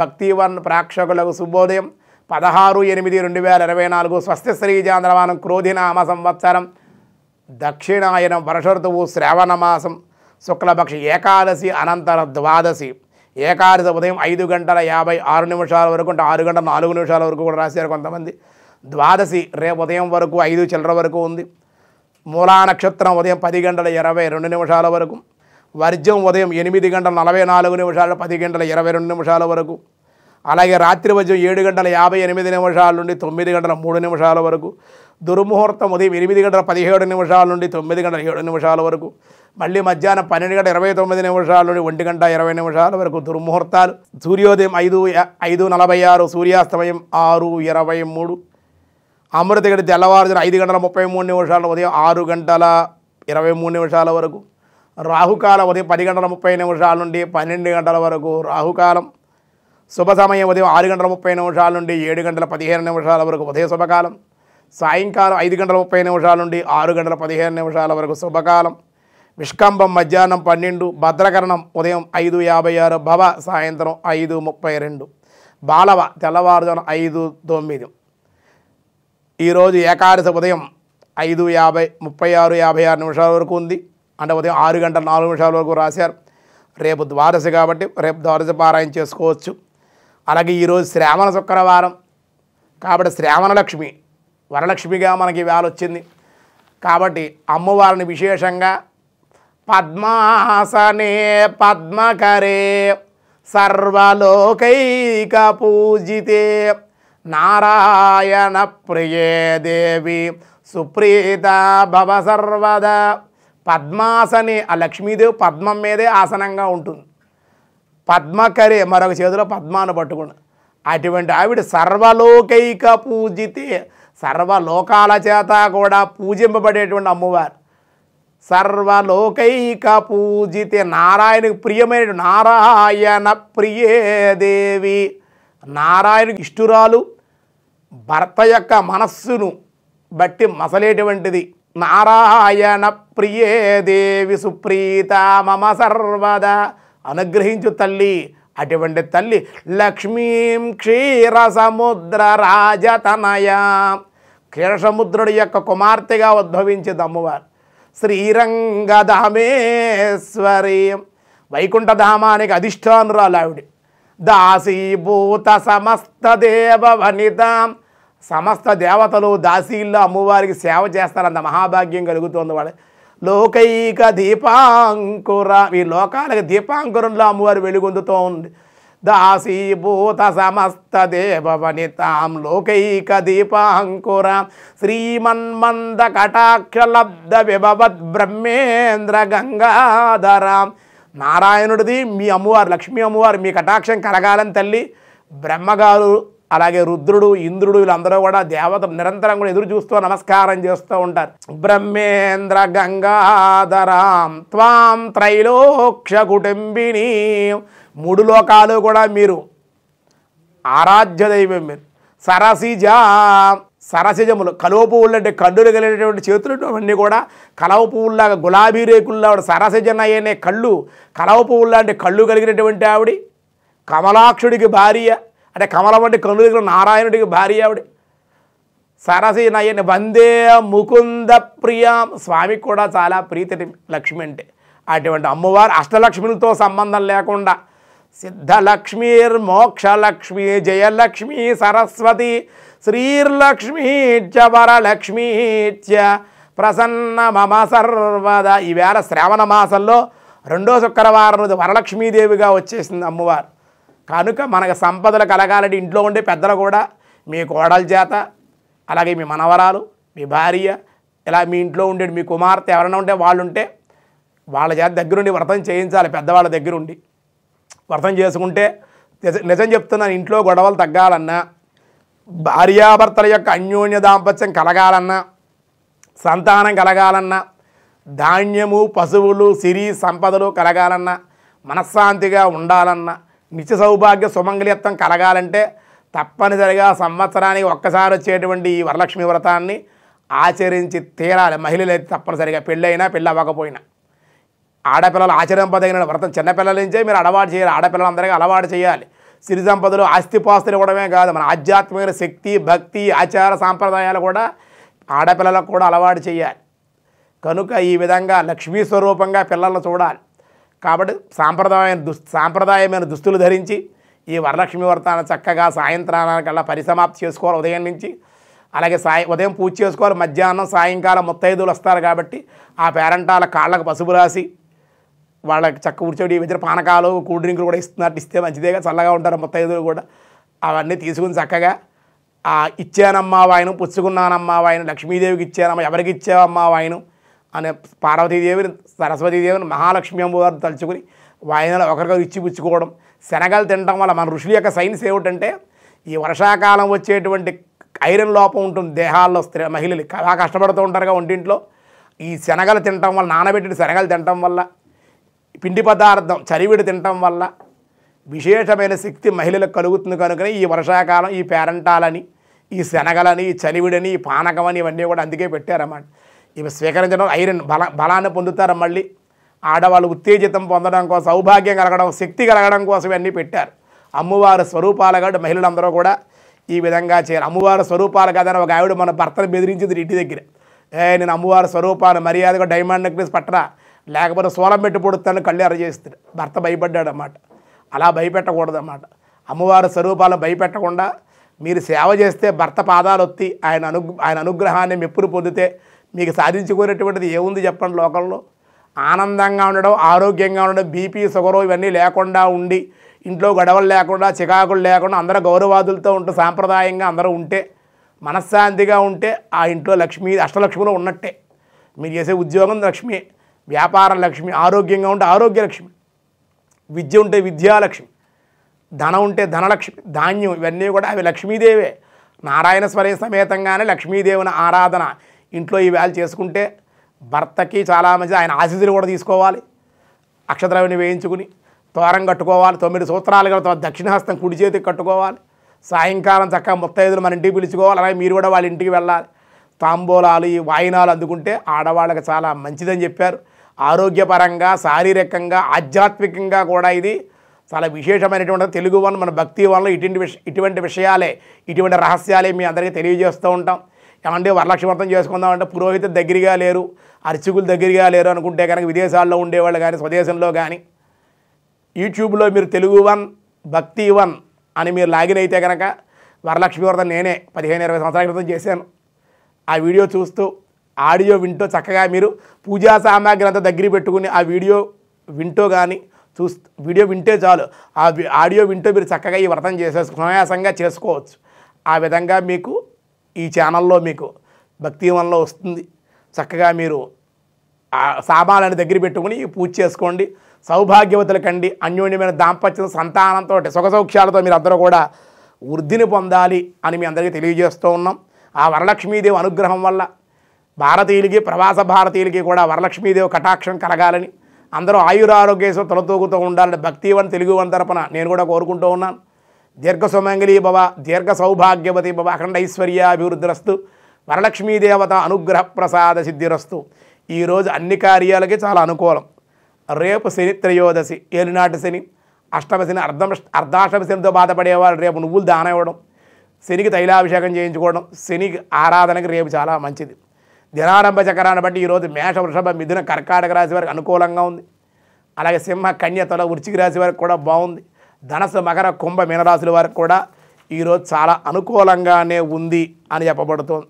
భక్తివన్ ప్రేక్షకులకు శుభోదయం పదహారు ఎనిమిది రెండు వేల ఇరవై నాలుగు స్వస్తి క్రోధి క్రోధినామ సంవత్సరం దక్షిణాయనం వర్ష ఋతువు శ్రావణమాసం శుక్లపక్ష ఏకాదశి అనంతర ద్వాదశి ఏకాదశి ఉదయం ఐదు గంటల యాభై ఆరు నిమిషాల వరకు అంటే ఆరు గంటల నాలుగు నిమిషాల వరకు కూడా రాశారు కొంతమంది ద్వాదశి రేపు ఉదయం వరకు ఐదు చిల్లర వరకు ఉంది మూలా నక్షత్రం ఉదయం పది గంటల ఇరవై రెండు నిమిషాల వరకు వర్జం ఉదయం ఎనిమిది గంటల నలభై నాలుగు నిమిషాలు పది గంటల ఇరవై రెండు నిమిషాల వరకు అలాగే రాత్రి వద్యం ఏడు గంటల యాభై ఎనిమిది నిమిషాల నుండి తొమ్మిది గంటల మూడు నిమిషాల వరకు దుర్ముహూర్తం ఉదయం ఎనిమిది గంటల పదిహేడు నిమిషాల నుండి తొమ్మిది గంటల ఏడు నిమిషాల వరకు మళ్ళీ మధ్యాహ్నం పన్నెండు గంటల ఇరవై తొమ్మిది నిమిషాల నుండి ఒంటి గంట ఇరవై నిమిషాల వరకు దుర్ముహూర్తాలు సూర్యోదయం ఐదు ఐదు నలభై ఆరు సూర్యాస్తమయం ఆరు ఇరవై మూడు అమృతగడి తెల్లవారుజున ఐదు గంటల ముప్పై మూడు నిమిషాల ఉదయం ఆరు గంటల ఇరవై మూడు నిమిషాల వరకు రాహుకాలం ఉదయం పది గంటల ముప్పై నిమిషాల నుండి పన్నెండు గంటల వరకు రాహుకాలం శుభ సమయం ఉదయం ఆరు గంటల ముప్పై నిమిషాల నుండి ఏడు గంటల పదిహేను నిమిషాల వరకు ఉదయ శుభకాలం సాయంకాలం ఐదు గంటల ముప్పై నిమిషాల నుండి ఆరు గంటల పదిహేను నిమిషాల వరకు శుభకాలం విష్కంబం మధ్యాహ్నం పన్నెండు భద్రకరణం ఉదయం ఐదు యాభై ఆరు భవ సాయంత్రం ఐదు ముప్పై రెండు బాలవ తెల్లవారుజాన ఐదు తొమ్మిది ఈరోజు ఏకాదశి ఉదయం ఐదు యాభై ముప్పై ఆరు యాభై ఆరు నిమిషాల వరకు ఉంది అంటే ఉదయం ఆరు గంటల నాలుగు నిమిషాల వరకు రాశారు రేపు ద్వాదశి కాబట్టి రేపు ద్వాదశి పారాయణ చేసుకోవచ్చు అలాగే ఈరోజు శ్రావణ శుక్రవారం కాబట్టి శ్రావణ లక్ష్మి వరలక్ష్మిగా మనకి వేలొచ్చింది కాబట్టి అమ్మవారిని విశేషంగా పద్మాసనే పద్మకరే సర్వలోకైక పూజితే నారాయణ ప్రియే దేవి సుప్రీత భవ సర్వదా పద్మాసనే ఆ లక్ష్మీదేవి పద్మం మీదే ఆసనంగా ఉంటుంది పద్మకరే మరొక చేతిలో పద్మాను పట్టుకుని అటువంటి ఆవిడ సర్వలోకైక పూజితే సర్వలోకాల చేత కూడా పూజింపబడేటువంటి అమ్మవారు సర్వలోకైక పూజితే నారాయణకు ప్రియమైన నారాయణ ప్రియే దేవి నారాయణకు ఇష్టురాలు భర్త యొక్క మనస్సును బట్టి మసలేటువంటిది నారాయణ ప్రియే దేవి సుప్రీత మమ సర్వద అనుగ్రహించు తల్లి అటువంటి తల్లి లక్ష్మీం క్షీర సముద్ర రాజతనయ క్షీరసముద్రుడి యొక్క కుమార్తెగా ఉద్భవించి దమ్మువారు శ్రీరంగధామేశ్వరి వైకుంఠధామానికి అధిష్టానురాలు ఆవిడ దాసీభూత సమస్త దేవ వనితాం సమస్త దేవతలు దాసీల్లో అమ్మవారికి సేవ చేస్తారంత మహాభాగ్యం కలుగుతుంది వాడు లోకైక దీపాంకుర ఈ లోకాలకు దీపాంకురంలో అమ్మవారు వెలుగొందుతూ ఉంది దాసీభూత సమస్త తాం లోకైక దీపాంకుర శ్రీమన్మంద కటాక్షలబ్ధ విభవద్ బ్రహ్మేంద్ర గంగాధరాం నారాయణుడిది మీ అమ్మవారు లక్ష్మీ అమ్మవారు మీ కటాక్షం కలగాలని తల్లి బ్రహ్మగారు అలాగే రుద్రుడు ఇంద్రుడు వీళ్ళందరూ కూడా దేవత నిరంతరం కూడా ఎదురు చూస్తూ నమస్కారం చేస్తూ ఉంటారు బ్రహ్మేంద్ర గంగాధరాం త్వాం త్రైలోక్ష కుటుంబిని మూడు లోకాలు కూడా మీరు ఆరాధ్య దైవం మీరు సరసిజ సరసిజములు కలువ పువ్వులంటే కళ్ళు కలిగినటువంటి చేతులు అన్నీ కూడా కలవ పువ్వులాగా గులాబీ రేకుల్లా ఆవిడ సరసిజనయ్యనే కళ్ళు కలవ పువ్వులాంటి కళ్ళు కలిగినటువంటి ఆవిడి కమలాక్షుడికి భార్య అంటే కమలవంటి కన్ను దగ్గర నారాయణుడికి భార్య ఆవిడ సరసి నయని వందే ముకుంద ప్రియం స్వామికి కూడా చాలా ప్రీతి లక్ష్మి అంటే అటువంటి అమ్మవారు అష్టలక్ష్మిలతో సంబంధం లేకుండా సిద్ధలక్ష్మీర్ మోక్షలక్ష్మి జయలక్ష్మి సరస్వతి శ్రీర్లక్ష్మి వరలక్ష్మి ప్రసన్న మమ సర్వద ఈవేళ శ్రావణ మాసంలో రెండో శుక్రవారం రోజు వరలక్ష్మీదేవిగా వచ్చేసింది అమ్మవారు కనుక మనకు సంపదలు కలగాలంటే ఇంట్లో ఉండే పెద్దలు కూడా మీ కోడల చేత అలాగే మీ మనవరాలు మీ భార్య ఇలా మీ ఇంట్లో ఉండే మీ కుమార్తె ఎవరైనా ఉంటే వాళ్ళు ఉంటే వాళ్ళ చేత దగ్గరుండి వ్రతం చేయించాలి పెద్దవాళ్ళ దగ్గరుండి వ్రతం చేసుకుంటే నిజం చెప్తున్నాను ఇంట్లో గొడవలు తగ్గాలన్నా భార్యాభర్తల యొక్క అన్యోన్య దాంపత్యం కలగాలన్నా సంతానం కలగాలన్నా ధాన్యము పశువులు సిరి సంపదలు కలగాలన్నా మనశ్శాంతిగా ఉండాలన్నా నిత్య సౌభాగ్య సుమంగళిత్వం కలగాలంటే తప్పనిసరిగా సంవత్సరానికి ఒక్కసారి వచ్చేటువంటి ఈ వరలక్ష్మి వ్రతాన్ని ఆచరించి తీరాలి మహిళలైతే తప్పనిసరిగా పెళ్ళైనా పెళ్ళి అవ్వకపోయినా ఆడపిల్లలు ఆచరింపదగిన వ్రతం చిన్నపిల్లల నుంచే మీరు అలవాటు చేయాలి ఆడపిల్లలందరికీ అలవాటు చేయాలి సిరి సంపదలు ఆస్తిపాస్తులు ఇవ్వడమే కాదు మన ఆధ్యాత్మిక శక్తి భక్తి ఆచార సాంప్రదాయాలు కూడా ఆడపిల్లలకు కూడా అలవాటు చేయాలి కనుక ఈ విధంగా లక్ష్మీ స్వరూపంగా పిల్లలను చూడాలి కాబట్టి సాంప్రదాయమైన దుస్ సాంప్రదాయమైన దుస్తులు ధరించి ఈ వరలక్ష్మి వ్రతాన్ని చక్కగా సాయంత్రానికల్లా పరిసమాప్తి చేసుకోవాలి ఉదయం నుంచి అలాగే సాయం ఉదయం పూజ చేసుకోవాలి మధ్యాహ్నం సాయంకాలం ముత్తైదులు వస్తారు కాబట్టి ఆ పేరంటాల కాళ్ళకు పసుపు రాసి వాళ్ళకి చక్క కూర్చోడి విద్య పానకాలు కూల్ డ్రింకులు కూడా ఇస్తున్నట్టు ఇస్తే మంచిదేగా చల్లగా ఉంటారు ముత్తైదులు కూడా అవన్నీ తీసుకుని చక్కగా ఆ ఇచ్చానమ్మా వాయను పుచ్చుకున్నానమ్మా వాయను లక్ష్మీదేవికి ఇచ్చానమ్మా ఎవరికి ఇచ్చావమ్మా వాయను అనే పార్వతీదేవిని సరస్వతీదేవిని మహాలక్ష్మి అమ్మవారిని తలుచుకుని వాయినలు ఒకరికొకరు ఇచ్చిపుచ్చుకోవడం శనగలు తినడం వల్ల మన ఋషుల యొక్క సైన్స్ ఏమిటంటే ఈ వర్షాకాలం వచ్చేటువంటి ఐరన్ లోపం ఉంటుంది దేహాల్లో స్త్రీ మహిళలు కళా కష్టపడుతూ ఉంటారుగా ఒంటింట్లో ఈ శనగలు తినటం వల్ల నానబెట్టిన శనగలు తినటం వల్ల పిండి పదార్థం చరివిడి తినటం వల్ల విశేషమైన శక్తి మహిళలకు కలుగుతుంది కనుకనే ఈ వర్షాకాలం ఈ పేరంటాలని ఈ శనగలని ఈ చలివిడని ఈ పానకమని ఇవన్నీ కూడా అందుకే పెట్టారన్నమాట ఇవి స్వీకరించడం ఐరన్ బల బలాన్ని పొందుతారు మళ్ళీ ఆడవాళ్ళు ఉత్తేజితం పొందడం కోసం సౌభాగ్యం కలగడం శక్తి కలగడం కోసం ఇవన్నీ పెట్టారు అమ్మవారి స్వరూపాలు కాబట్టి మహిళలందరూ కూడా ఈ విధంగా చేయరు అమ్మవారి స్వరూపాలు కాదని ఒక ఆవిడ మన భర్తను బెదిరించింది ఇంటి దగ్గర ఏ నేను అమ్మవారి స్వరూపాన్ని మర్యాదగా డైమండ్ నెక్లెస్ పట్టరా లేకపోతే సోలం పెట్టి పొడుతాను కళ్ళు చేస్తారు భర్త భయపడ్డాడు అన్నమాట అలా భయపెట్టకూడదు అన్నమాట అమ్మవారి స్వరూపాలను భయపెట్టకుండా మీరు సేవ చేస్తే భర్త పాదాలు ఒత్తి ఆయన అను ఆయన అనుగ్రహాన్ని మెప్పులు పొందితే మీకు సాధించుకునేటువంటిది ఏముంది చెప్పండి లోకంలో ఆనందంగా ఉండడం ఆరోగ్యంగా ఉండడం బీపీ షుగరు ఇవన్నీ లేకుండా ఉండి ఇంట్లో గొడవలు లేకుండా చికాకులు లేకుండా అందరూ గౌరవాదులతో ఉంటూ సాంప్రదాయంగా అందరూ ఉంటే మనశ్శాంతిగా ఉంటే ఆ ఇంట్లో లక్ష్మి అష్టలక్ష్మిలో ఉన్నట్టే మీరు చేసే ఉద్యోగం లక్ష్మి వ్యాపారం లక్ష్మి ఆరోగ్యంగా ఉంటే ఆరోగ్య లక్ష్మి విద్య ఉంటే విద్యాలక్ష్మి ధనం ఉంటే ధనలక్ష్మి ధాన్యం ఇవన్నీ కూడా అవి లక్ష్మీదేవే నారాయణ స్వరే సమేతంగానే లక్ష్మీదేవుని ఆరాధన ఇంట్లో ఈ వేలు చేసుకుంటే భర్తకి చాలా మంచిది ఆయన ఆశీస్సులు కూడా తీసుకోవాలి అక్షద్రవిని వేయించుకుని తోరం కట్టుకోవాలి తొమ్మిది సూత్రాలుగా దక్షిణహస్తం కుడి చేతికి కట్టుకోవాలి సాయంకాలం చక్కగా ముత్తైదులు మన ఇంటికి పిలుచుకోవాలి అలాగే మీరు కూడా వాళ్ళ ఇంటికి వెళ్ళాలి తాంబూలాలు ఈ వాయినాలు అందుకుంటే ఆడవాళ్ళకి చాలా మంచిదని చెప్పారు ఆరోగ్యపరంగా శారీరకంగా ఆధ్యాత్మికంగా కూడా ఇది చాలా విశేషమైనటువంటి తెలుగు వల్ల మన భక్తి వల్ల ఇటువంటి ఇటువంటి విషయాలే ఇటువంటి రహస్యాలే మీ అందరికీ తెలియజేస్తూ ఉంటాం ఏమంటే వరలక్ష్మి వ్రతం చేసుకుందామంటే పురోహిత దగ్గరగా లేరు అర్చకులు దగ్గరగా లేరు అనుకుంటే కనుక విదేశాల్లో ఉండేవాళ్ళు కానీ స్వదేశంలో కానీ యూట్యూబ్లో మీరు తెలుగు వన్ భక్తి వన్ అని మీరు లాగిన్ అయితే కనుక వరలక్ష్మి వ్రతం నేనే పదిహేను ఇరవై సంవత్సరాల క్రితం చేశాను ఆ వీడియో చూస్తూ ఆడియో వింటూ చక్కగా మీరు పూజా సామాగ్రి అంతా దగ్గర పెట్టుకుని ఆ వీడియో వింటూ కానీ చూస్ వీడియో వింటే చాలు ఆ ఆడియో వింటూ మీరు చక్కగా ఈ వ్రతం చేసే సునాయాసంగా చేసుకోవచ్చు ఆ విధంగా మీకు ఈ ఛానల్లో మీకు భక్తి వల్ల వస్తుంది చక్కగా మీరు సామాన్లను దగ్గర పెట్టుకుని పూజ చేసుకోండి సౌభాగ్యవతుల కండి అన్యోన్యమైన దాంపత్యం సంతానంతో సౌఖ్యాలతో మీరు అందరూ కూడా వృద్ధిని పొందాలి అని మీ అందరికీ తెలియజేస్తూ ఉన్నాం ఆ వరలక్ష్మీదేవి అనుగ్రహం వల్ల భారతీయులకి ప్రవాస భారతీయులకి కూడా వరలక్ష్మీదేవి కటాక్షం కలగాలని అందరూ ఆయురారోగ్యేశ్వర తొలతూగుతూ ఉండాలని భక్తివన్ తెలుగు వన్ తరపున నేను కూడా కోరుకుంటూ ఉన్నాను దీర్ఘ సుమంగళీ భవ దీర్ఘ సౌభాగ్యవతి భవ అఖండ ఐశ్వర్యాభివృద్ధిరస్తు వరలక్ష్మీదేవత అనుగ్రహ ప్రసాద సిద్ధిరస్తు ఈరోజు అన్ని కార్యాలకి చాలా అనుకూలం రేపు శని త్రయోదశి ఏలినాటి శని అష్టమ శని అర్ధం అర్ధాష్టమ శనితో బాధపడేవారు రేపు నువ్వులు దానం ఇవ్వడం శనికి తైలాభిషేకం చేయించుకోవడం శనికి ఆరాధనకి రేపు చాలా మంచిది దినారంభ చక్రాన్ని బట్టి ఈరోజు మేష వృషభ మిథున కర్కాటక రాశి వారికి అనుకూలంగా ఉంది అలాగే సింహ కన్య తల వృచ్చిక రాశి వారికి కూడా బాగుంది ధనసు మకర కుంభ మీనరాశుల వారికి కూడా ఈరోజు చాలా అనుకూలంగానే ఉంది అని చెప్పబడుతోంది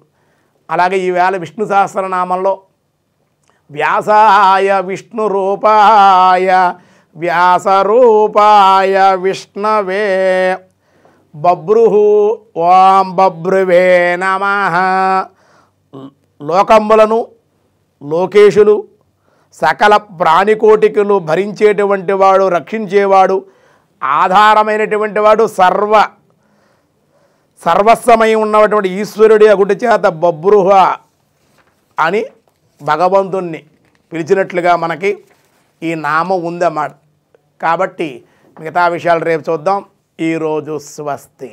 అలాగే ఈవేళ విష్ణు సహస్రనామంలో వ్యాసాయ విష్ణు రూపాయ వ్యాసరూపాయ విష్ణవే బభ్రుహు ఓం బభ్రువే నమ లోకంబులను లోకేశులు సకల ప్రాణికోటికలు భరించేటువంటి వాడు రక్షించేవాడు ఆధారమైనటువంటి వాడు సర్వ సర్వస్వమై ఉన్నటువంటి ఈశ్వరుడి ఒకటి చేత బబ్రుహ అని భగవంతుణ్ణి పిలిచినట్లుగా మనకి ఈ నామం ఉందన్నమాట కాబట్టి మిగతా విషయాలు రేపు చూద్దాం ఈరోజు స్వస్తి